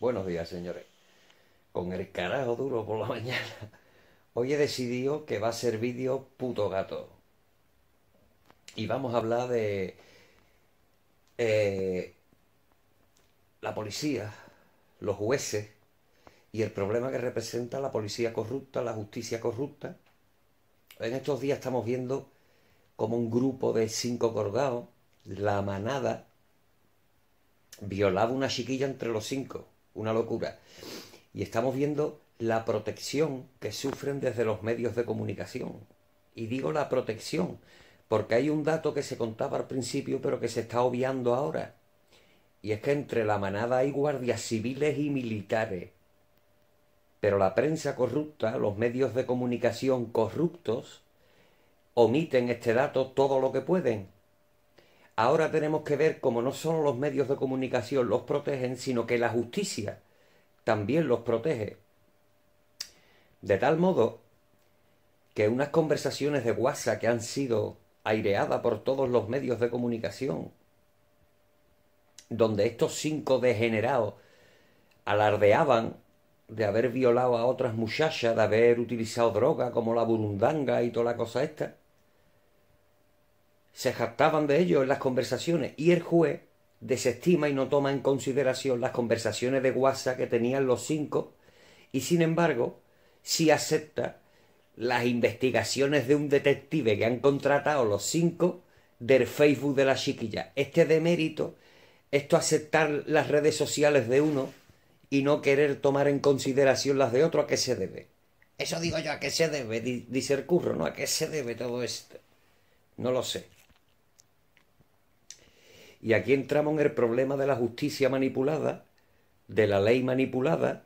Buenos días, señores. Con el carajo duro por la mañana. Hoy he decidido que va a ser vídeo puto gato. Y vamos a hablar de... Eh, la policía, los jueces y el problema que representa la policía corrupta, la justicia corrupta. En estos días estamos viendo como un grupo de cinco colgados, la manada, violaba una chiquilla entre los cinco una locura. Y estamos viendo la protección que sufren desde los medios de comunicación. Y digo la protección, porque hay un dato que se contaba al principio pero que se está obviando ahora. Y es que entre la manada hay guardias civiles y militares. Pero la prensa corrupta, los medios de comunicación corruptos, omiten este dato todo lo que pueden Ahora tenemos que ver cómo no solo los medios de comunicación los protegen, sino que la justicia también los protege. De tal modo que unas conversaciones de WhatsApp que han sido aireadas por todos los medios de comunicación, donde estos cinco degenerados alardeaban de haber violado a otras muchachas, de haber utilizado droga como la burundanga y toda la cosa esta, se jactaban de ellos en las conversaciones y el juez desestima y no toma en consideración las conversaciones de WhatsApp que tenían los cinco y sin embargo si acepta las investigaciones de un detective que han contratado los cinco del Facebook de la chiquilla. Este demérito, esto aceptar las redes sociales de uno y no querer tomar en consideración las de otro, ¿a qué se debe? Eso digo yo, ¿a qué se debe? Dice el curro, ¿no? ¿A qué se debe todo esto? No lo sé. Y aquí entramos en el problema de la justicia manipulada, de la ley manipulada,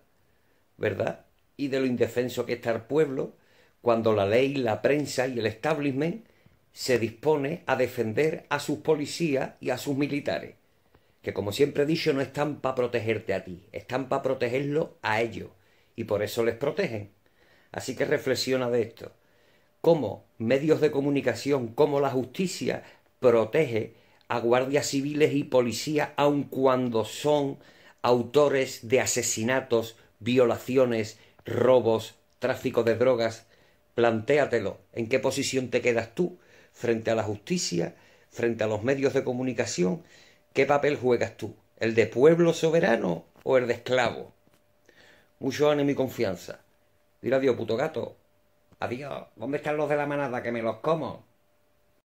¿verdad? Y de lo indefenso que está el pueblo cuando la ley, la prensa y el establishment se dispone a defender a sus policías y a sus militares, que como siempre he dicho no están para protegerte a ti, están para protegerlo a ellos, y por eso les protegen. Así que reflexiona de esto, cómo medios de comunicación, cómo la justicia protege a guardias civiles y policía aun cuando son autores de asesinatos, violaciones, robos, tráfico de drogas. Plantéatelo, ¿en qué posición te quedas tú frente a la justicia, frente a los medios de comunicación? ¿Qué papel juegas tú? ¿El de pueblo soberano o el de esclavo? Mucho ánimo y confianza. Dile adiós, puto gato. Adiós. ¿Dónde están los de la manada que me los como?